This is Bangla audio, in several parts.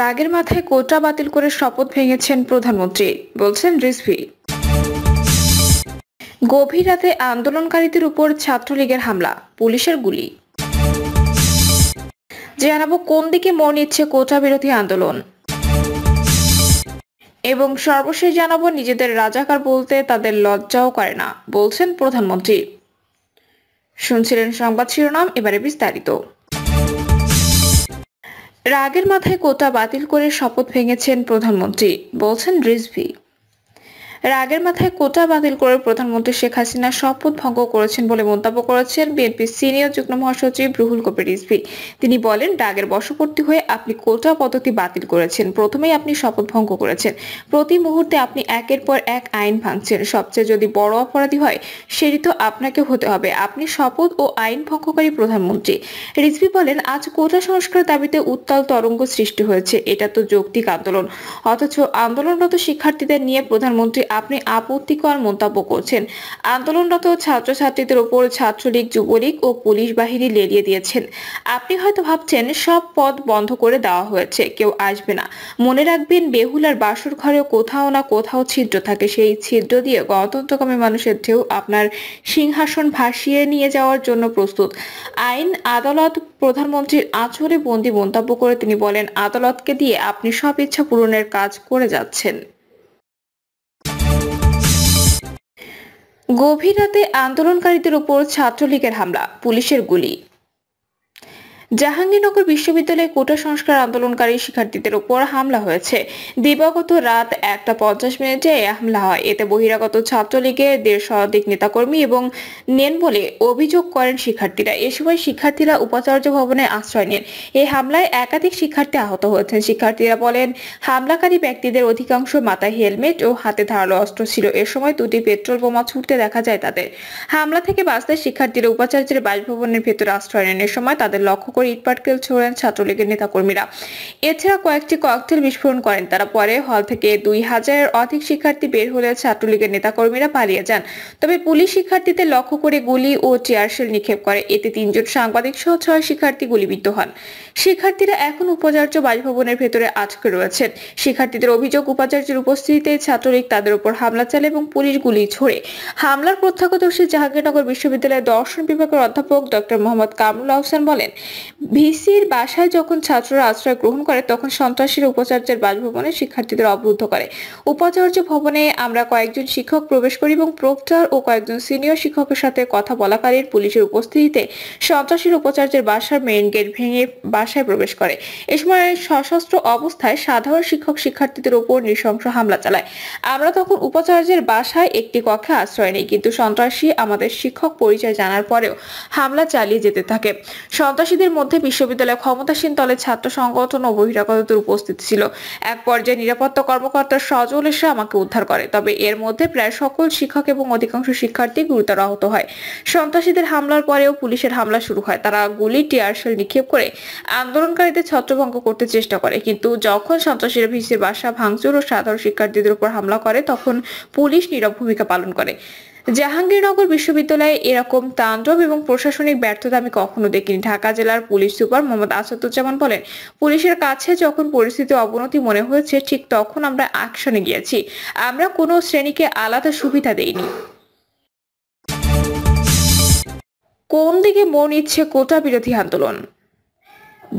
রাগের মাথায় কোটা বাতিল করে শপথ ভেঙেছেন প্রধানমন্ত্রী বলছেন রিসভি গভীর রাতে আন্দোলনকারীদের উপর ছাত্রলীগের হামলা পুলিশের গুলি জানাবো কোন দিকে মন নিচ্ছে কোটা বিরোধী আন্দোলন এবং সর্বশেষ জানাবো নিজেদের রাজাকার বলতে তাদের লজ্জাও করে না বলছেন প্রধানমন্ত্রী শুনছিলেন সংবাদ শিরোনাম এবারে বিস্তারিত রাগের মাথায় কোটা বাতিল করে শপথ ভেঙেছেন প্রধানমন্ত্রী বলছেন রিজভি রাগের মাথায় কোটা বাতিল করে প্রধানমন্ত্রী শেখ হাসিনা শপথ ভঙ্গ করেছেন বলে মন্তব্য করেছেন বিএনপি সিনিয়র যুগ্ম মহাসচিব রুহুল কবির রিজভি তিনি বলেন রাগের বশবর্তী হয়ে আপনি কোটা পদ্ধতি বাতিল করেছেন প্রথমেই আপনি শপথ ভঙ্গ করেছেন প্রতি মুহূর্তে আপনি একের পর এক আইন ভাঙছেন সবচেয়ে যদি বড় অপরাধী হয় সেটি তো আপনাকে হতে হবে আপনি শপথ ও আইন ভঙ্গকারী প্রধানমন্ত্রী রিজভি বলেন আজ কোটা সংস্কার দাবিতে উত্তাল তরঙ্গ সৃষ্টি হয়েছে এটা তো যৌক্তিক আন্দোলন অথচ আন্দোলনরত শিক্ষার্থীদের নিয়ে প্রধানমন্ত্রী আপনি আপত্তিকর মন্তব্য করছেন আন্দোলনরত ছাত্রছাত্রীদের ওপর ছাত্রলীগ যুবলীগ ও পুলিশ বাহিনী লেলিয়ে দিয়েছেন আপনি হয়তো ভাবছেন সব পথ বন্ধ করে দেওয়া হয়েছে কেউ আসবে না মনে রাখবেন বেহুলার বাসর ঘরেও কোথাও না কোথাও ছিদ্র থাকে সেই ছিদ্র দিয়ে গণতন্ত্রকামী মানুষের ঢেউ আপনার সিংহাসন ভাসিয়ে নিয়ে যাওয়ার জন্য প্রস্তুত আইন আদালত প্রধানমন্ত্রীর আচরে বন্দি মন্তব্য করে তিনি বলেন আদালতকে দিয়ে আপনি সব ইচ্ছা পূরণের কাজ করে যাচ্ছেন গভীর রাতে আন্দোলনকারীদের উপর ছাত্রলীগের হামলা পুলিশের গুলি জাহাঙ্গীরনগর বিশ্ববিদ্যালয়ে কোটা সংস্কার আন্দোলনকারী শিক্ষার্থীদের উপর হামলা হয়েছে দিবাগত রাত একটা পঞ্চাশ মিনিটে এ হামলা হয় এতে বহিরাগত ছাত্রলীগের দেড় শতাধিক নেতাকর্মী এবং নেন বলে অভিযোগ করেন শিক্ষার্থীরা এ সময় শিক্ষার্থীরা উপাচার্য ভবনে আশ্রয় নেন এই হামলায় একাধিক শিক্ষার্থী আহত হয়েছেন শিক্ষার্থীরা বলেন হামলাকারী ব্যক্তিদের অধিকাংশ মাথায় হেলমেট ও হাতে ধারালো অস্ত্র ছিল এ সময় দুটি পেট্রোল বোমা ছুটতে দেখা যায় তাদের হামলা থেকে বাঁচতে শিক্ষার্থীরা উপাচার্যের বাসভবনের ভেতরে আশ্রয় নেন এ সময় তাদের লক্ষ্য করে ইটপাটকেল ছোড়েন ছাত্রলীগের নেতাকর্মীরা এছাড়া কয়েকটি ককটেল বিস্ফোরণ করেন তারা পরে হল থেকে দুই হাজারের অধিক শিক্ষার্থী বের হলে ছাত্রলীগের নেতাকর্মীরা পালিয়ে যান তবে পুলিশ শিক্ষার্থীদের লক্ষ্য করে গুলি ও চেয়ারশেল নিক্ষেপ করে এতে তিনজন সাংবাদিক সহ ছয় শিক্ষার্থী গুলিবিদ্ধ হন শিক্ষার্থীরা এখন উপাচার্য বাসভবনের ভেতরে আটকে রয়েছেন শিক্ষার্থীদের অভিযোগ উপাচার্যের উপস্থিতিতে ছাত্রলীগ তাদের উপর হামলা চালে এবং পুলিশ গুলি ছড়ে হামলার প্রত্যক্ষদর্শী জাহাঙ্গীরনগর বিশ্ববিদ্যালয়ের দর্শন বিভাগের অধ্যাপক ডক্টর মোহাম্মদ কামরুল আহসান বলেন ভিসির বাসায় যখন ছাত্ররা আশ্রয় গ্রহণ করে তখন সন্ত্রাসীরা উপাচার্যের বাসভবনে শিক্ষার্থীদের অবরুদ্ধ করে উপাচার্য ভবনে আমরা কয়েকজন শিক্ষক প্রবেশ করি এবং প্রক্টর ও কয়েকজন সিনিয়র শিক্ষকের সাথে কথা বলাকালীন পুলিশের উপস্থিতিতে সন্ত্রাসীর উপাচার্যের বাসার মেইন গেট ভেঙে বাসায় প্রবেশ করে এ সময় সশস্ত্র অবস্থায় সাধারণ শিক্ষক শিক্ষার্থীদের উপর নৃশংস হামলা চালায় আমরা তখন উপাচার্যের বাসায় একটি কক্ষে আশ্রয় নিই কিন্তু সন্ত্রাসী আমাদের শিক্ষক পরিচয় জানার পরেও হামলা চালিয়ে যেতে থাকে সন্ত্রাসীদের মধ্যে বিশ্ববিদ্যালয়ের ক্ষমতাসীন দলের ছাত্র সংগঠন ও বহিরাগতদের উপস্থিত ছিল এক পর্যায়ে নিরাপত্তা কর্মকর্তা সজল এসে আমাকে উদ্ধার করে তবে এর মধ্যে প্রায় সকল শিক্ষক এবং অধিকাংশ শিক্ষার্থী গুরুতর আহত হয় সন্ত্রাসীদের হামলার পরেও পুলিশের হামলা শুরু হয় তারা গুলি টিয়ারশেল নিক্ষেপ করে আন্দোলনকারীদের ছত্রভঙ্গ করতে চেষ্টা করে কিন্তু যখন সন্ত্রাসীরা ভিসের বাসা ভাঙচুর ও সাধারণ শিক্ষার্থীদের উপর হামলা করে তখন পুলিশ নীরব ভূমিকা পালন করে জাহাঙ্গীরনগর বিশ্ববিদ্যালয়ে এরকম তাণ্ডব এবং প্রশাসনিক ব্যর্থতা আমি কখনো দেখিনি ঢাকা জেলার পুলিশ সুপার মোহাম্মদ আসাদুজ্জামান বলেন পুলিশের কাছে যখন পরিস্থিতি অবনতি মনে হয়েছে ঠিক তখন আমরা অ্যাকশনে গিয়েছি আমরা কোনো শ্রেণীকে আলাদা সুবিধা দেইনি কোন দিকে মন ইচ্ছে কোটা বিরোধী আন্দোলন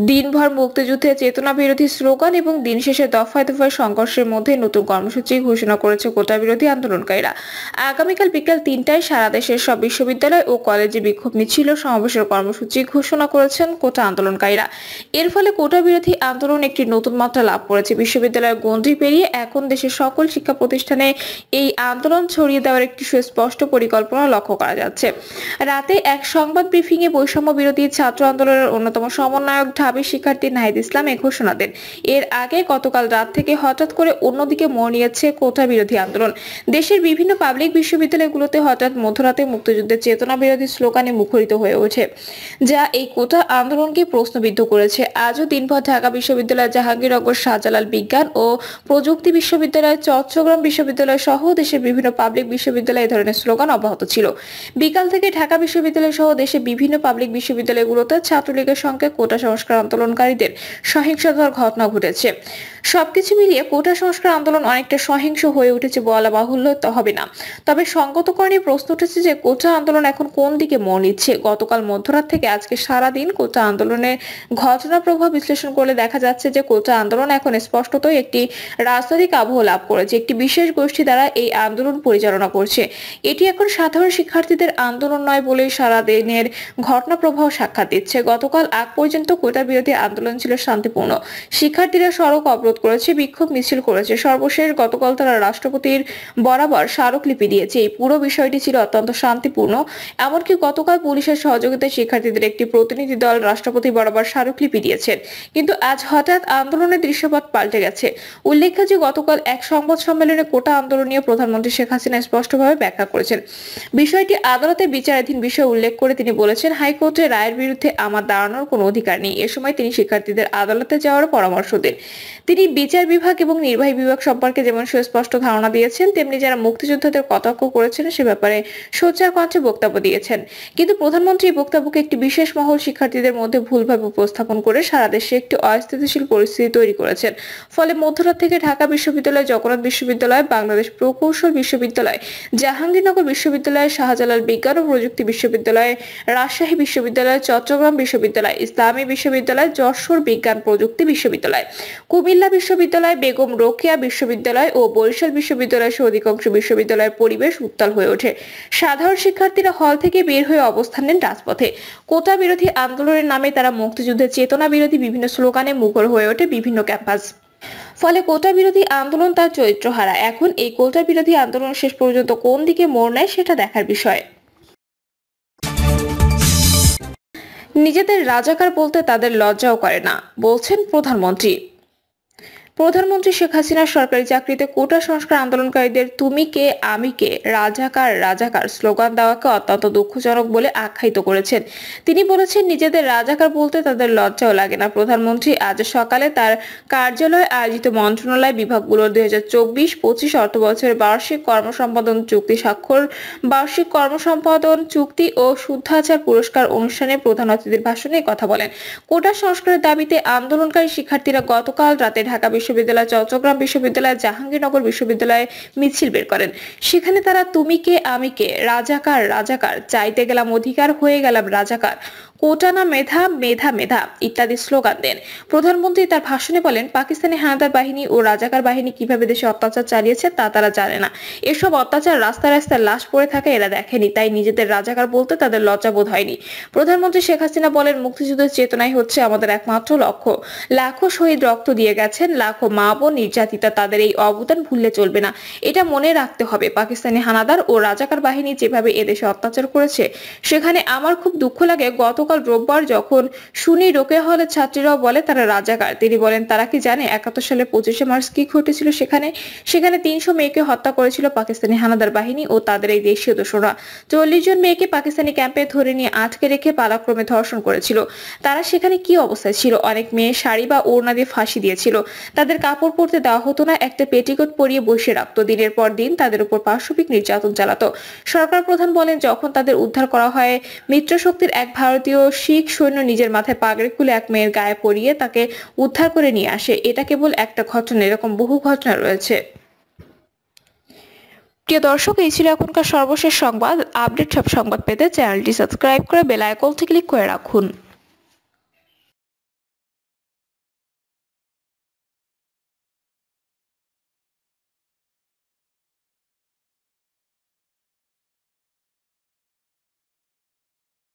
দিনভর মুক্তিযুদ্ধে চেতনা বিরোধী স্লোগান এবং দিন শেষে দফায় দফায় সংঘর্ষের মধ্যে নতুন কর্মসূচি ঘোষণা করেছে কোটা বিরোধী আন্দোলনকারীরা আগামীকাল বিকেল তিনটায় সারা দেশের সব বিশ্ববিদ্যালয় ও কলেজে বিক্ষোভ মিছিল সমাবেশের কর্মসূচি ঘোষণা করেছেন কোটা আন্দোলনকারীরা এর ফলে কোটা বিরোধী আন্দোলন একটি নতুন মাত্রা লাভ করেছে বিশ্ববিদ্যালয়ের গণ্ডি পেরিয়ে এখন দেশের সকল শিক্ষা প্রতিষ্ঠানে এই আন্দোলন ছড়িয়ে দেওয়ার একটি সুস্পষ্ট পরিকল্পনা লক্ষ্য করা যাচ্ছে রাতে এক সংবাদ ব্রিফিংয়ে বৈষম্য বিরোধী ছাত্র আন্দোলনের অন্যতম সমন্বয়ক সাবেক শিক্ষার্থী নাহিদ ইসলাম এ ঘোষণা দেন এর আগে গতকাল রাত থেকে হঠাৎ করে অন্যদিকে মোড় নিয়েছে কোটা বিরোধী আন্দোলন দেশের বিভিন্ন পাবলিক বিশ্ববিদ্যালয়গুলোতে হঠাৎ মধ্যরাতে মুক্তিযুদ্ধের চেতনা বিরোধী স্লোগানে মুখরিত হয়ে ওঠে যা এই কোটা আন্দোলনকে প্রশ্নবিদ্ধ করেছে আজও দিনভর ঢাকা বিশ্ববিদ্যালয় জাহাঙ্গীরনগর শাহজালাল বিজ্ঞান ও প্রযুক্তি বিশ্ববিদ্যালয় চট্টগ্রাম বিশ্ববিদ্যালয় সহ দেশের বিভিন্ন পাবলিক বিশ্ববিদ্যালয় এ ধরনের স্লোগান অব্যাহত ছিল বিকাল থেকে ঢাকা বিশ্ববিদ্যালয় সহ দেশের বিভিন্ন পাবলিক বিশ্ববিদ্যালয়গুলোতে ছাত্রলীগের সঙ্গে কোটা সংস্কার সংস্কার আন্দোলনকারীদের সহিংসতার ঘটনা ঘটেছে সবকিছু মিলিয়ে কোটা সংস্কার আন্দোলন অনেকটা সহিংস হয়ে উঠেছে বলা বাহুল্য হবে না তবে সঙ্গতকরণে প্রশ্ন উঠেছে যে কোটা আন্দোলন এখন কোন দিকে মন নিচ্ছে গতকাল মধ্যরাত থেকে আজকে সারা দিন কোটা আন্দোলনের ঘটনা প্রভাব বিশ্লেষণ করলে দেখা যাচ্ছে যে কোটা আন্দোলন এখন স্পষ্টতই একটি রাজনৈতিক আবহ লাভ করেছে একটি বিশেষ গোষ্ঠী দ্বারা এই আন্দোলন পরিচালনা করছে এটি এখন সাধারণ শিক্ষার্থীদের আন্দোলন নয় বলে সারা দিনের ঘটনা প্রভাব সাক্ষাৎ দিচ্ছে গতকাল আগ পর্যন্ত কোটা বিরোধী আন্দোলন ছিল শান্তিপূর্ণ শিক্ষার্থীরা সড়ক অবরোধ করেছে বিক্ষোভ মিছিল করেছে সর্বশেষ গতকাল তারা রাষ্ট্রপতির বরাবর স্মারকলিপি দিয়েছে এই পুরো বিষয়টি ছিল অত্যন্ত শান্তিপূর্ণ এমনকি গতকাল পুলিশের সহযোগিতায় শিক্ষার্থীদের একটি প্রতিনিধি দল রাষ্ট্রপতি বরাবর স্মারকলিপি দিয়েছেন কিন্তু আজ হঠাৎ আন্দোলনের দৃশ্যপট পাল্টে গেছে উল্লেখ্য যে গতকাল এক সংবাদ সম্মেলনে কোটা আন্দোলন নিয়ে প্রধানমন্ত্রী শেখ হাসিনা স্পষ্টভাবে ব্যাখ্যা করেছেন বিষয়টি আদালতে বিচারাধীন বিষয় উল্লেখ করে তিনি বলেছেন হাইকোর্টের রায়ের বিরুদ্ধে আমার দাঁড়ানোর কোনো অধিকার নেই এ সময় তিনি শিক্ষার্থীদের আদালতে যাওয়ার পরামর্শ দেন তিনি বিচার বিভাগ এবং নির্বাহী বিভাগ সম্পর্কে যেমন সুস্পষ্ট ধারণা দিয়েছেন তেমনি যারা মুক্তিযোদ্ধাদের কটাক্ষ করেছেন সে ব্যাপারে সোচ্চার কণ্ঠে বক্তব্য দিয়েছেন কিন্তু প্রধানমন্ত্রী এই বক্তব্যকে একটি বিশেষ মহল শিক্ষার্থীদের মধ্যে ভুলভাবে উপস্থাপন করে সারা দেশে একটি অস্থিতিশীল পরিস্থিতি তৈরি করেছেন ফলে মধ্যরাত থেকে ঢাকা বিশ্ববিদ্যালয় জগন্নাথ বিশ্ববিদ্যালয় বাংলাদেশ প্রকৌশল বিশ্ববিদ্যালয় জাহাঙ্গীরনগর বিশ্ববিদ্যালয় শাহজালাল বিজ্ঞান ও প্রযুক্তি বিশ্ববিদ্যালয় রাজশাহী বিশ্ববিদ্যালয় চট্টগ্রাম বিশ্ববিদ্যালয় ইসলামী বিশ্ববিদ্যালয় বিশ্ববিদ্যালয় যশোর বিজ্ঞান প্রযুক্তি বিশ্ববিদ্যালয় কুমিল্লা বিশ্ববিদ্যালয় বেগম রোকেয়া বিশ্ববিদ্যালয় ও বরিশাল বিশ্ববিদ্যালয় সহ অধিকাংশ বিশ্ববিদ্যালয়ের পরিবেশ উত্তাল হয়ে ওঠে সাধারণ শিক্ষার্থীরা হল থেকে বের হয়ে অবস্থান নেন রাজপথে কোটা বিরোধী আন্দোলনের নামে তারা মুক্তিযুদ্ধের চেতনা বিরোধী বিভিন্ন স্লোগানে মুখর হয়ে ওঠে বিভিন্ন ক্যাম্পাস ফলে কোটা বিরোধী আন্দোলন তার চরিত্র হারা এখন এই কোটা বিরোধী আন্দোলন শেষ পর্যন্ত কোন দিকে মোড় নেয় সেটা দেখার বিষয় নিজেদের রাজাকার বলতে তাদের লজ্জাও করে না বলছেন প্রধানমন্ত্রী প্রধানমন্ত্রী শেখ হাসিনার সরকারি চাকরিতে কোটা সংস্কার আন্দোলনকারীদের তুমি কে আমি কে রাজাকার রাজাকার স্লোগান দেওয়াকে অত্যন্ত দুঃখজনক বলে আখ্যায়িত করেছেন তিনি বলেছেন নিজেদের রাজাকার বলতে তাদের লজ্জাও লাগে না প্রধানমন্ত্রী আজ সকালে তার কার্যালয়ে আয়োজিত মন্ত্রণালয় বিভাগগুলোর দুই হাজার চব্বিশ পঁচিশ অর্থ বছরের বার্ষিক কর্মসম্পাদন চুক্তি স্বাক্ষর বার্ষিক কর্মসম্পাদন চুক্তি ও শুদ্ধাচার পুরস্কার অনুষ্ঠানে প্রধান অতিথির ভাষণে কথা বলেন কোটা সংস্কারের দাবিতে আন্দোলনকারী শিক্ষার্থীরা গতকাল রাতে ঢাকা বিশ্ববিদ্যালয় চট্টগ্রাম বিশ্ববিদ্যালয় জাহাঙ্গীরনগর বিশ্ববিদ্যালয়ে মিছিল বের করেন সেখানে তারা তুমি কে আমি কে রাজাকার রাজাকার চাইতে গেলাম অধিকার হয়ে গেলাম রাজাকার কোটানা মেধা মেধা মেধা ইত্যাদি স্লোগান দেন প্রধানমন্ত্রী তার ভাষণে বলেন পাকিস্তানি হানাদার বাহিনী ও রাজাকার বাহিনী কিভাবে দেশে অত্যাচার চালিয়েছে তা তারা জানে না এসব অত্যাচার রাস্তা রাস্তায় লাশ পড়ে থাকে এরা দেখেনি তাই নিজেদের রাজাকার বলতে তাদের লজ্জাবোধ হয়নি প্রধানমন্ত্রী শেখ হাসিনা বলেন মুক্তিযুদ্ধের চেতনাই হচ্ছে আমাদের একমাত্র লক্ষ্য লাখো শহীদ রক্ত দিয়ে গেছেন লাখো মা বোন নির্যাতিতা তাদের এই অবদান ভুললে চলবে না এটা মনে রাখতে হবে পাকিস্তানি হানাদার ও রাজাকার বাহিনী যেভাবে এদেশে অত্যাচার করেছে সেখানে আমার খুব দুঃখ লাগে গতকাল গতকাল রোববার যখন শুনি রোকে হলে ছাত্রীরাও বলে তারা রাজাকার তিনি বলেন তারা কি জানে একাত্তর সালে পঁচিশে মার্চ কি ঘটেছিল সেখানে সেখানে তিনশো মেয়েকে হত্যা করেছিল পাকিস্তানি হানাদার বাহিনী ও তাদের এই দেশীয় দোষরা চল্লিশ জন মেয়েকে পাকিস্তানি ক্যাম্পে ধরে নিয়ে আটকে রেখে পালাক্রমে ধর্ষণ করেছিল তারা সেখানে কি অবস্থায় ছিল অনেক মেয়ে শাড়ি বা ওড়না দিয়ে ফাঁসি দিয়েছিল তাদের কাপড় পরতে দেওয়া হতো না একটা পেটিকোট পরিয়ে বসে রাখত দিনের পর দিন তাদের উপর পার্শ্বিক নির্যাতন চালাতো সরকার প্রধান বলেন যখন তাদের উদ্ধার করা হয় মিত্রশক্তির এক ভারতীয় শিখ সৈন্য নিজের মাথায় পাগড়ি খুলে এক মেয়ের গায়ে পরিয়ে তাকে উদ্ধার করে নিয়ে আসে এটা কেবল একটা ঘটনা এরকম বহু ঘটনা রয়েছে প্রিয় দর্শক এই ছিল এখনকার সর্বশেষ সংবাদ আপডেট সব সংবাদ পেতে চ্যানেলটি সাবস্ক্রাইব করে বেল থেকে ক্লিক করে রাখুন